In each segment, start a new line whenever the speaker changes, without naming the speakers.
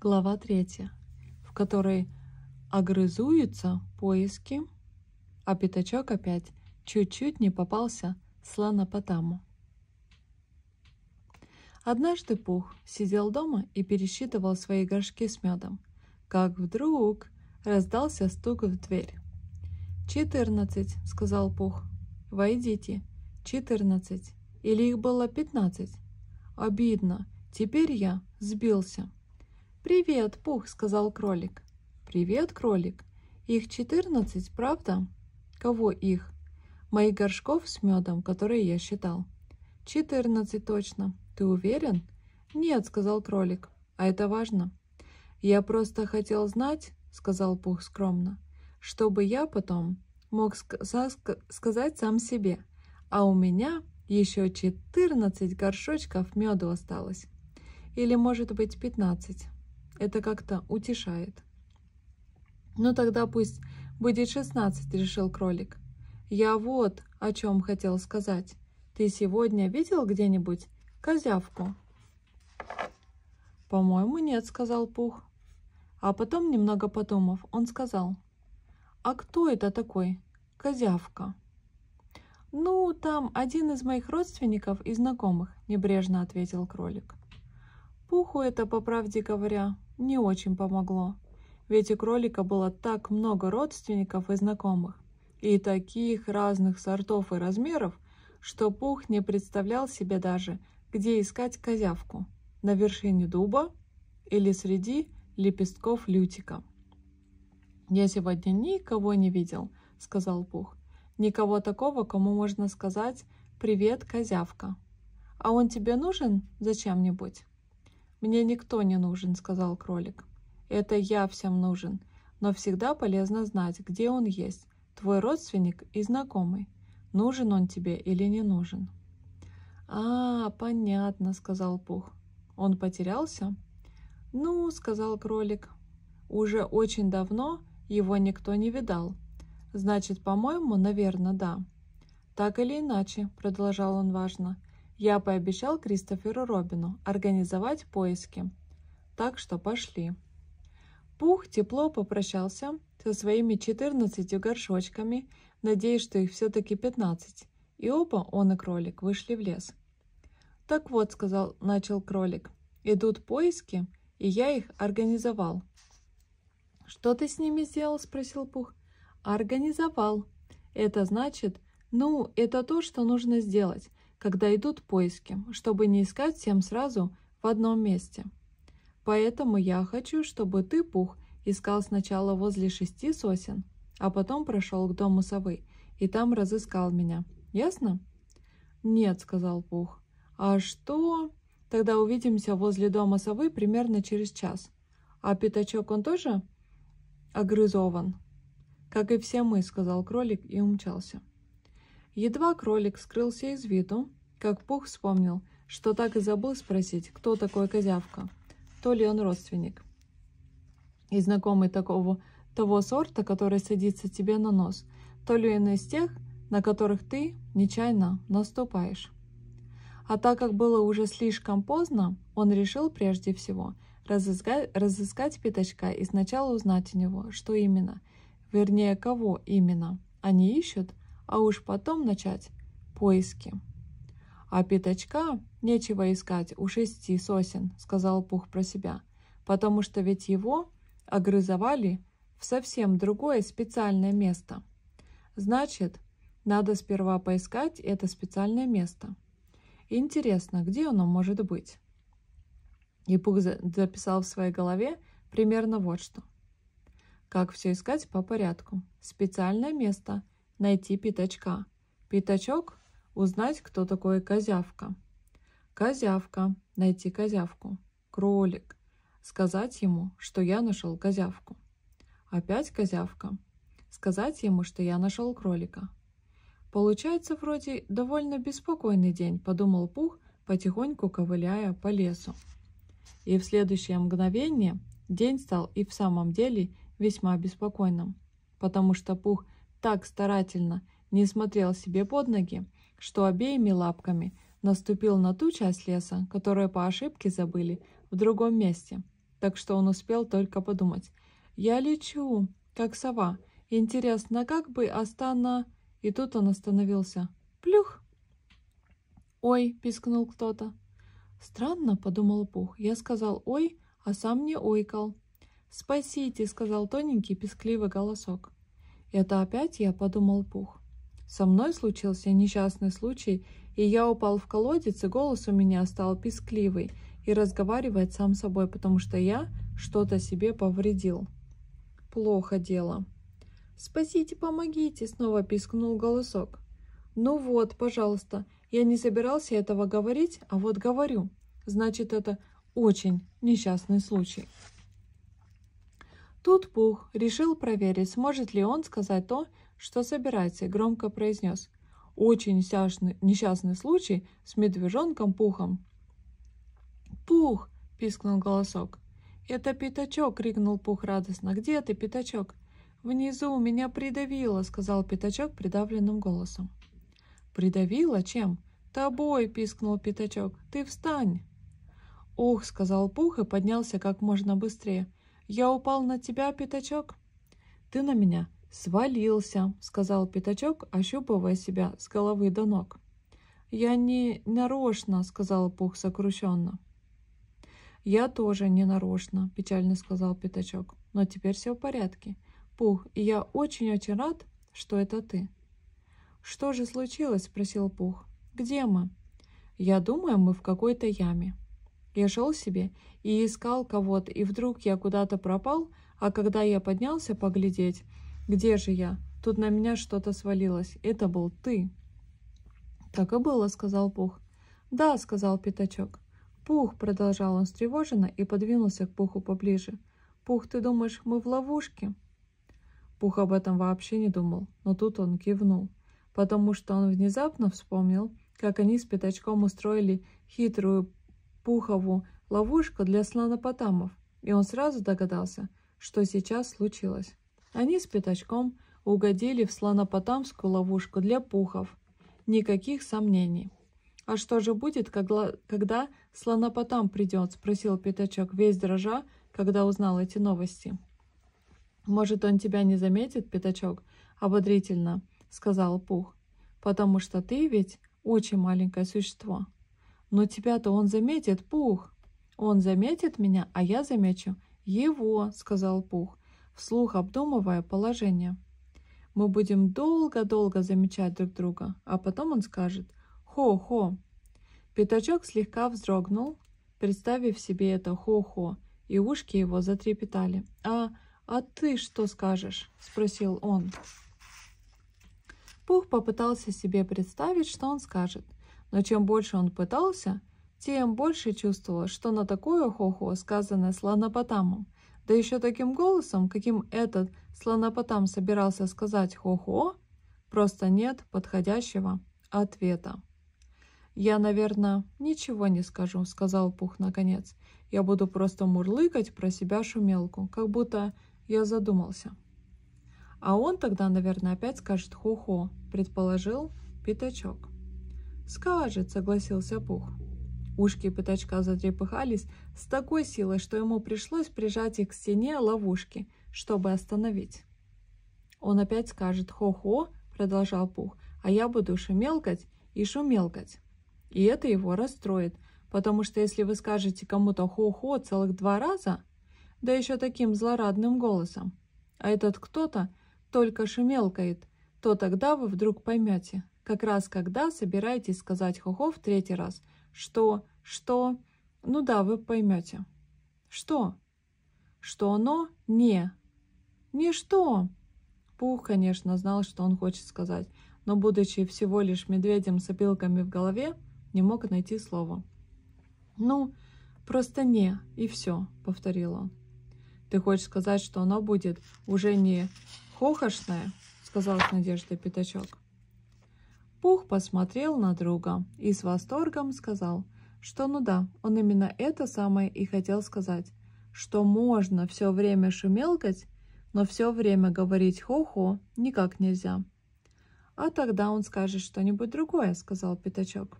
глава 3, в которой огрызуются поиски, а пятачок опять чуть-чуть не попался слонопотаму. Однажды Пух сидел дома и пересчитывал свои горшки с медом, как вдруг раздался стук в дверь. «Четырнадцать», — сказал Пух. «Войдите. Четырнадцать. Или их было пятнадцать? Обидно. Теперь я сбился». «Привет, Пух!» — сказал кролик. «Привет, кролик! Их четырнадцать, правда?» «Кого их?» «Моих горшков с медом, которые я считал». «Четырнадцать точно. Ты уверен?» «Нет», — сказал кролик. «А это важно». «Я просто хотел знать», — сказал Пух скромно, «чтобы я потом мог ск сказать сам себе, а у меня еще четырнадцать горшочков меду осталось. Или, может быть, пятнадцать? Это как-то утешает. «Ну тогда пусть будет шестнадцать», — решил кролик. «Я вот о чем хотел сказать. Ты сегодня видел где-нибудь козявку?» «По-моему, нет», — сказал Пух. А потом, немного подумав, он сказал. «А кто это такой? Козявка?» «Ну, там один из моих родственников и знакомых», — небрежно ответил кролик. Пуху это, по правде говоря, не очень помогло. Ведь у кролика было так много родственников и знакомых, и таких разных сортов и размеров, что Пух не представлял себе даже, где искать козявку – на вершине дуба или среди лепестков лютика. «Я сегодня никого не видел», – сказал Пух. «Никого такого, кому можно сказать «Привет, козявка». А он тебе нужен зачем-нибудь?» «Мне никто не нужен», — сказал кролик. «Это я всем нужен, но всегда полезно знать, где он есть, твой родственник и знакомый. Нужен он тебе или не нужен?» «А, понятно», — сказал Пух. «Он потерялся?» «Ну», — сказал кролик, — «уже очень давно его никто не видал. Значит, по-моему, наверное, да». «Так или иначе», — продолжал он важно, я пообещал Кристоферу Робину организовать поиски. Так что пошли. Пух тепло попрощался со своими 14 горшочками, надеясь, что их все-таки 15, и оба, он и кролик, вышли в лес. «Так вот», — сказал, — начал кролик, — «идут поиски, и я их организовал». «Что ты с ними сделал?» — спросил Пух. «Организовал. Это значит, ну, это то, что нужно сделать когда идут поиски, чтобы не искать всем сразу в одном месте. Поэтому я хочу, чтобы ты, Пух, искал сначала возле шести сосен, а потом прошел к дому совы и там разыскал меня. Ясно? Нет, сказал Пух. А что? Тогда увидимся возле дома совы примерно через час. А пятачок он тоже огрызован? Как и все мы, сказал кролик и умчался. Едва кролик скрылся из виду, как Пух вспомнил, что так и забыл спросить, кто такой козявка, то ли он родственник. И знакомый такого того сорта, который садится тебе на нос, то ли он из тех, на которых ты нечаянно наступаешь. А так как было уже слишком поздно, он решил прежде всего разыскать, разыскать пятачка и сначала узнать у него, что именно, вернее, кого именно они ищут, а уж потом начать поиски. «А пятачка нечего искать у шести сосен», — сказал Пух про себя, «потому что ведь его огрызовали в совсем другое специальное место. Значит, надо сперва поискать это специальное место. Интересно, где оно может быть?» И Пух записал в своей голове примерно вот что. Как все искать по порядку. Специальное место. Найти пятачка. Пятачок Узнать, кто такой козявка. Козявка. Найти козявку. Кролик. Сказать ему, что я нашел козявку. Опять козявка. Сказать ему, что я нашел кролика. Получается вроде довольно беспокойный день, подумал Пух, потихоньку ковыляя по лесу. И в следующее мгновение день стал и в самом деле весьма беспокойным, потому что Пух так старательно не смотрел себе под ноги, что обеими лапками наступил на ту часть леса, которую по ошибке забыли в другом месте. Так что он успел только подумать. «Я лечу, как сова. Интересно, как бы Астана...» И тут он остановился. «Плюх!» «Ой!» — пискнул кто-то. «Странно», — подумал Пух. «Я сказал «ой», а сам не ойкал». «Спасите», — сказал тоненький пескливый голосок. «Это опять я?» — подумал Пух. Со мной случился несчастный случай, и я упал в колодец, и голос у меня стал пискливый и разговаривает сам собой, потому что я что-то себе повредил. Плохо дело. «Спасите, помогите!» — снова пискнул голосок. «Ну вот, пожалуйста, я не собирался этого говорить, а вот говорю. Значит, это очень несчастный случай». Тут Пух решил проверить, сможет ли он сказать то, что собирается, и громко произнес. «Очень несчастный, несчастный случай с медвежонком Пухом». «Пух!» — пискнул голосок. «Это Пятачок!» — крикнул Пух радостно. «Где ты, Пятачок?» «Внизу меня придавило!» — сказал Пятачок придавленным голосом. «Придавило? Чем?» «Тобой!» — пискнул Пятачок. «Ты встань!» Ох, сказал Пух и поднялся как можно быстрее. «Я упал на тебя, Пятачок?» «Ты на меня!» «Свалился», — сказал пятачок, ощупывая себя с головы до ног. «Я не нарочно», — сказал Пух сокрушенно. «Я тоже не нарочно», — печально сказал пятачок. «Но теперь все в порядке. Пух, я очень-очень рад, что это ты». «Что же случилось?» — спросил Пух. «Где мы?» «Я думаю, мы в какой-то яме». Я шел себе и искал кого-то, и вдруг я куда-то пропал, а когда я поднялся поглядеть, где же я? Тут на меня что-то свалилось. Это был ты. Так и было, сказал Пух. Да, сказал Пятачок. Пух, продолжал он встревоженно и подвинулся к Пуху поближе. Пух, ты думаешь, мы в ловушке? Пух об этом вообще не думал, но тут он кивнул, потому что он внезапно вспомнил, как они с Пятачком устроили хитрую Пухову ловушку для слонопотамов, и он сразу догадался, что сейчас случилось. Они с пятачком угодили в слонопотамскую ловушку для пухов. Никаких сомнений. «А что же будет, когда, когда слонопотам придет?» – спросил пятачок, весь дрожа, когда узнал эти новости. «Может, он тебя не заметит, пятачок?» – ободрительно сказал Пух. «Потому что ты ведь очень маленькое существо». «Но тебя-то он заметит, Пух!» «Он заметит меня, а я замечу его», – сказал Пух вслух обдумывая положение. Мы будем долго-долго замечать друг друга, а потом он скажет «Хо-хо». Пятачок слегка вздрогнул, представив себе это «хо-хо», и ушки его затрепетали. «А, а ты что скажешь?» – спросил он. Пух попытался себе представить, что он скажет, но чем больше он пытался, тем больше чувствовал, что на такое «хо-хо» хохо сказано слонопотамом, да еще таким голосом, каким этот слонопотам собирался сказать «хо-хо», просто нет подходящего ответа. «Я, наверное, ничего не скажу», — сказал Пух наконец. «Я буду просто мурлыкать про себя шумелку, как будто я задумался». «А он тогда, наверное, опять скажет «хо-хо», — предположил Пятачок. «Скажет», — согласился Пух. Ушки пятачка затрепыхались с такой силой, что ему пришлось прижать их к стене ловушки, чтобы остановить. Он опять скажет «Хо-хо», — продолжал Пух, — «а я буду шумелкать и шумелкать». И это его расстроит, потому что если вы скажете кому-то «хо-хо» целых два раза, да еще таким злорадным голосом, а этот кто-то только шумелкает, то тогда вы вдруг поймете, как раз когда собираетесь сказать «хо-хо» в третий раз — что? Что? Ну да, вы поймете. Что? Что оно не. не что? Пух, конечно, знал, что он хочет сказать, но, будучи всего лишь медведем с опилками в голове, не мог найти слова. «Ну, просто не, и все», — повторил он. «Ты хочешь сказать, что оно будет уже не хохошное?» — сказал с надеждой пятачок. Пух посмотрел на друга и с восторгом сказал, что ну да, он именно это самое и хотел сказать, что можно все время шумелкать, но все время говорить хо-хо никак нельзя. «А тогда он скажет что-нибудь другое», — сказал Пятачок.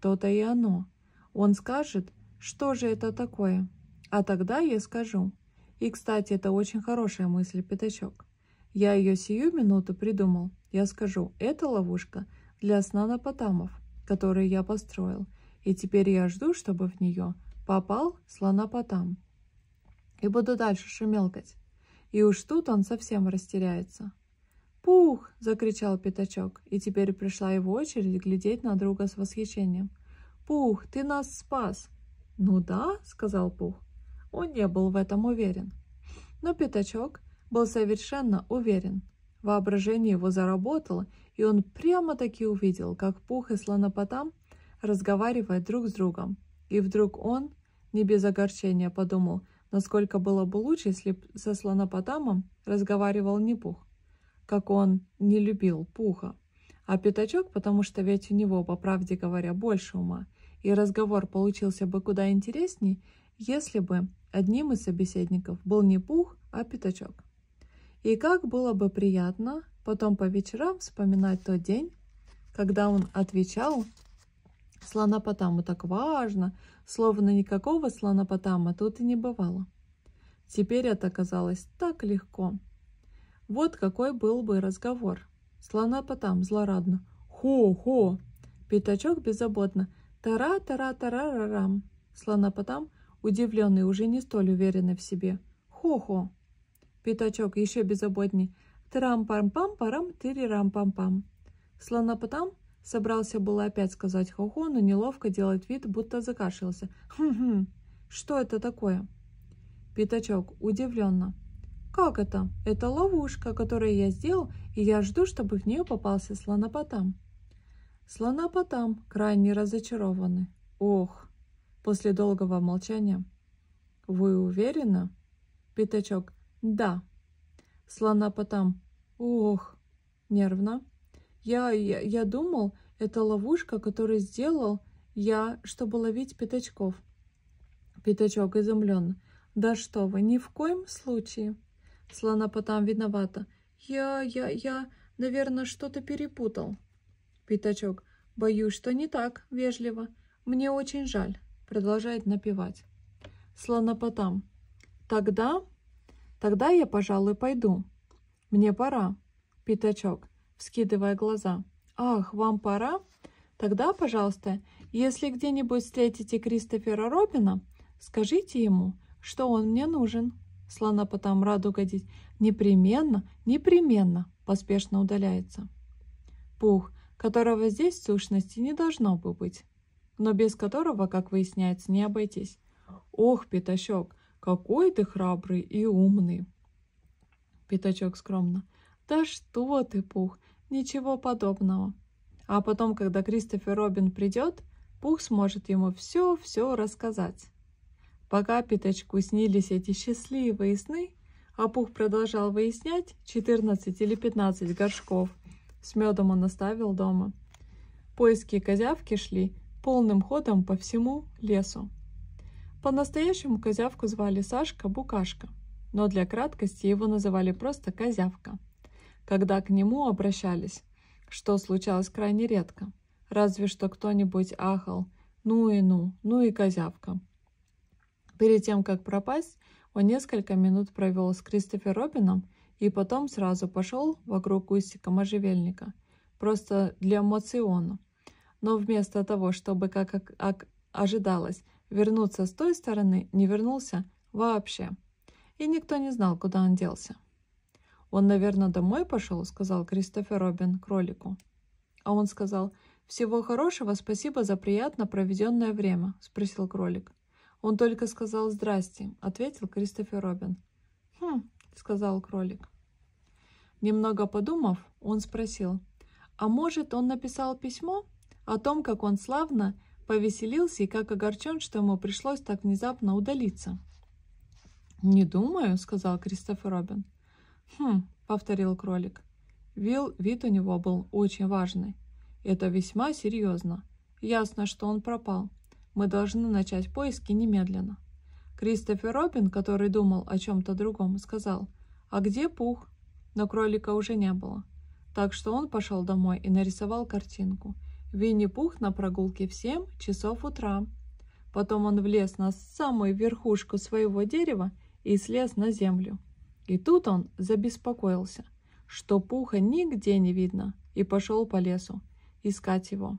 «То-то и оно. Он скажет, что же это такое. А тогда я скажу. И, кстати, это очень хорошая мысль, Пятачок. Я ее сию минуту придумал. Я скажу, это ловушка — для сна на потамов, который я построил, и теперь я жду, чтобы в нее попал слонопотам. И буду дальше шумелкать. И уж тут он совсем растеряется. «Пух!» — закричал пятачок, и теперь пришла его очередь глядеть на друга с восхищением. «Пух, ты нас спас!» «Ну да», — сказал Пух. Он не был в этом уверен. Но пятачок был совершенно уверен. Воображение его заработало, и он прямо-таки увидел, как Пух и Слонопотам разговаривают друг с другом. И вдруг он, не без огорчения, подумал, насколько было бы лучше, если бы со Слонопотамом разговаривал не Пух, как он не любил Пуха, а Пятачок, потому что ведь у него, по правде говоря, больше ума, и разговор получился бы куда интересней, если бы одним из собеседников был не Пух, а Пятачок. И как было бы приятно, потом по вечерам вспоминать тот день, когда он отвечал слонопотаму так важно, словно никакого слонопотама тут и не бывало. Теперь это казалось так легко. Вот какой был бы разговор. Слонопотам злорадно. Хо-хо. Пятачок беззаботно. тара тара тара рам Слонопотам, удивленный, уже не столь уверенный в себе. Хо-хо. Пятачок еще беззаботней трам пам пам парам рам пам пам Слонопотам собрался было опять сказать хо-хо, но неловко делает вид, будто закашлялся. Хм-хм, что это такое? Пятачок удивленно. Как это? Это ловушка, которую я сделал, и я жду, чтобы в нее попался слонопотам. Слонопотам крайне разочарованы. Ох, после долгого молчания. Вы уверены? Пятачок. Да, слонопотам. Ох, нервно. Я, я, я думал, это ловушка, которую сделал я, чтобы ловить пятачков. Пятачок изумленно. Да что вы, ни в коем случае. Слонопотам виновата. Я, я, я, наверное, что-то перепутал. Пятачок. Боюсь, что не так, вежливо. Мне очень жаль. Продолжает напевать. Слонопотам. Тогда Тогда я, пожалуй, пойду. Мне пора. Пятачок, вскидывая глаза. Ах, вам пора? Тогда, пожалуйста, если где-нибудь встретите Кристофера Робина, скажите ему, что он мне нужен. Слона потом раду годить. Непременно, непременно, поспешно удаляется. Пух, которого здесь в сущности не должно бы быть, но без которого, как выясняется, не обойтись. Ох, пятачок, какой ты храбрый и умный. Пятачок скромно. Да что ты, Пух, ничего подобного. А потом, когда Кристофер Робин придет, Пух сможет ему все-все рассказать. Пока Пятачку снились эти счастливые сны, а Пух продолжал выяснять 14 или 15 горшков. С медом он оставил дома. Поиски козявки шли полным ходом по всему лесу. По-настоящему козявку звали Сашка Букашка, но для краткости его называли просто Козявка. Когда к нему обращались, что случалось крайне редко, разве что кто-нибудь ахал «ну и ну, ну и козявка». Перед тем, как пропасть, он несколько минут провел с Кристофер Робином и потом сразу пошел вокруг кустика можжевельника, просто для эмоциона. Но вместо того, чтобы, как ожидалось, вернуться с той стороны не вернулся вообще. И никто не знал, куда он делся. «Он, наверное, домой пошел», — сказал Кристофер Робин кролику. А он сказал, «Всего хорошего, спасибо за приятно проведенное время», — спросил кролик. «Он только сказал «здрасте», — ответил Кристофер Робин. «Хм», — сказал кролик. Немного подумав, он спросил, «А может, он написал письмо о том, как он славно повеселился и как огорчен, что ему пришлось так внезапно удалиться. «Не думаю», — сказал Кристофер Робин. «Хм», — повторил кролик. Вил вид у него был очень важный. «Это весьма серьезно. Ясно, что он пропал. Мы должны начать поиски немедленно». Кристофер Робин, который думал о чем-то другом, сказал, «А где Пух?» Но кролика уже не было. Так что он пошел домой и нарисовал картинку — Винни-Пух на прогулке в 7 часов утра. Потом он влез на самую верхушку своего дерева и слез на землю. И тут он забеспокоился, что Пуха нигде не видно, и пошел по лесу искать его.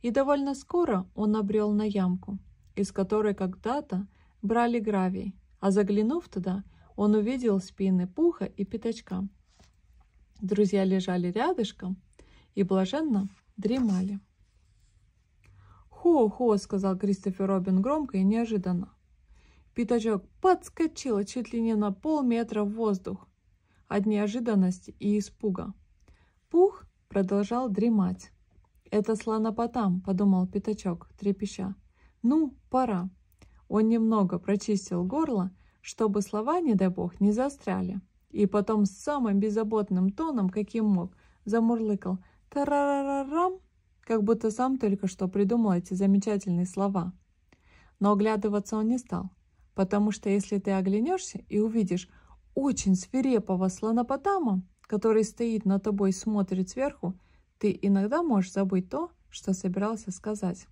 И довольно скоро он обрел на ямку, из которой когда-то брали гравий, а заглянув туда, он увидел спины Пуха и Пятачка. Друзья лежали рядышком и блаженно дремали. «Хо-хо!» — сказал Кристофер Робин громко и неожиданно. Пятачок подскочил чуть ли не на полметра в воздух от неожиданности и испуга. Пух продолжал дремать. «Это слонопотам», — подумал Пятачок, трепеща. «Ну, пора». Он немного прочистил горло, чтобы слова, не дай бог, не застряли. И потом с самым беззаботным тоном, каким мог, замурлыкал. «карарарам», как будто сам только что придумал эти замечательные слова. Но оглядываться он не стал, потому что если ты оглянешься и увидишь очень свирепого слонопотама, который стоит над тобой и смотрит сверху, ты иногда можешь забыть то, что собирался сказать.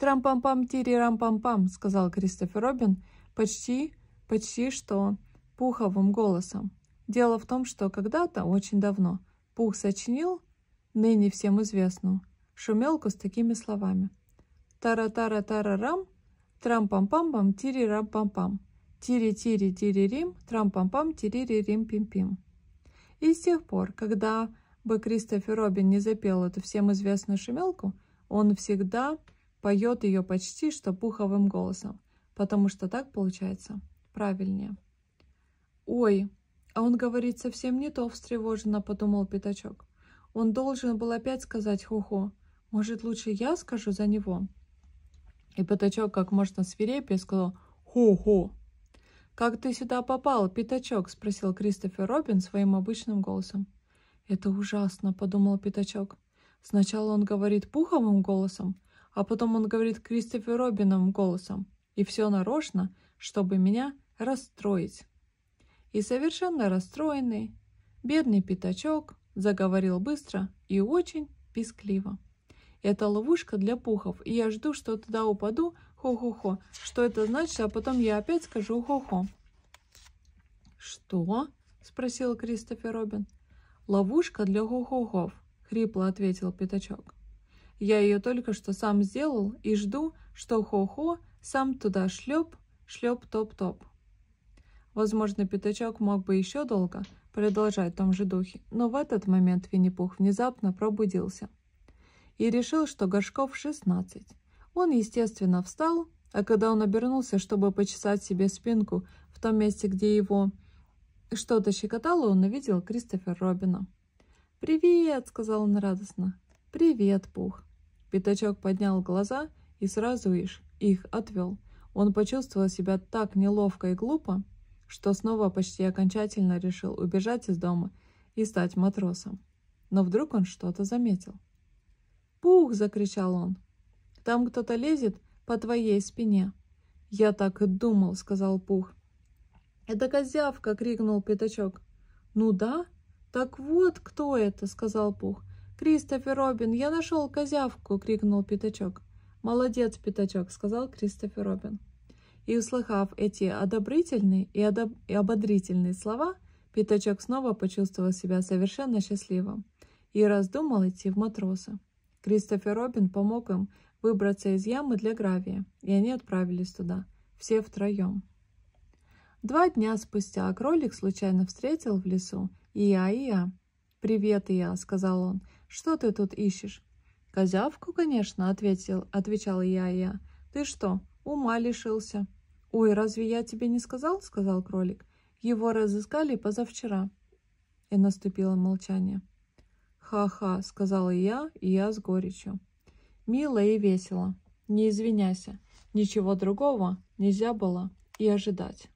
«Трам-пам-пам, тири-рам-пам-пам», — сказал Кристофер Робин почти, почти что пуховым голосом. Дело в том, что когда-то, очень давно, Пух сочинил, ныне всем известную, шумелку с такими словами. Тара-тара-тара-рам, трам-пам-пам-пам, тири-рам-пам-пам, тири-тири-тири-рим, трам-пам-пам, тири-ри-рим-пим-пим. И с тех пор, когда бы Кристофер Робин не запел эту всем известную шумелку, он всегда поет ее почти что пуховым голосом, потому что так получается правильнее. Ой, а он говорит совсем не то, встревоженно подумал Пятачок. Он должен был опять сказать хухо. Может, лучше я скажу за него? И Пятачок как можно свирепее сказал «Хо-хо». «Как ты сюда попал, Пятачок?» — спросил Кристофер Робин своим обычным голосом. «Это ужасно», — подумал Пятачок. Сначала он говорит пуховым голосом, а потом он говорит Кристофер Робином голосом. И все нарочно, чтобы меня расстроить и совершенно расстроенный, бедный пятачок заговорил быстро и очень пискливо. Это ловушка для пухов, и я жду, что туда упаду, хо-хо-хо. Что это значит, а потом я опять скажу хо-хо. Что? спросил Кристофер Робин. Ловушка для хо-хо-хов, хрипло ответил пятачок. Я ее только что сам сделал и жду, что хо-хо сам туда шлеп, шлеп, топ-топ. Возможно, пятачок мог бы еще долго продолжать в том же духе, но в этот момент Винни-Пух внезапно пробудился и решил, что горшков 16. Он, естественно, встал, а когда он обернулся, чтобы почесать себе спинку в том месте, где его что-то щекотало, он увидел Кристофер Робина. «Привет!» — сказал он радостно. «Привет, Пух!» Пятачок поднял глаза и сразу их отвел. Он почувствовал себя так неловко и глупо, что снова почти окончательно решил убежать из дома и стать матросом. Но вдруг он что-то заметил. «Пух!» — закричал он. «Там кто-то лезет по твоей спине!» «Я так и думал!» — сказал Пух. «Это козявка!» — крикнул Пятачок. «Ну да? Так вот кто это!» — сказал Пух. «Кристофер Робин! Я нашел козявку!» — крикнул Пятачок. «Молодец, Пятачок!» — сказал Кристофер Робин. И услыхав эти одобрительные и, одоб... и ободрительные слова, Пятачок снова почувствовал себя совершенно счастливым и раздумал идти в матросы. Кристофер Робин помог им выбраться из ямы для гравия, и они отправились туда, все втроем. Два дня спустя кролик случайно встретил в лесу Иа-Иа. «Привет, Иа», — сказал он, — «что ты тут ищешь?» «Козявку, конечно», — ответил, отвечал Иа-Иа. «Ты что, Ума лишился. «Ой, разве я тебе не сказал?» — сказал кролик. «Его разыскали позавчера». И наступило молчание. «Ха-ха», — сказала я, и я с горечью. «Мило и весело. Не извиняйся. Ничего другого нельзя было и ожидать».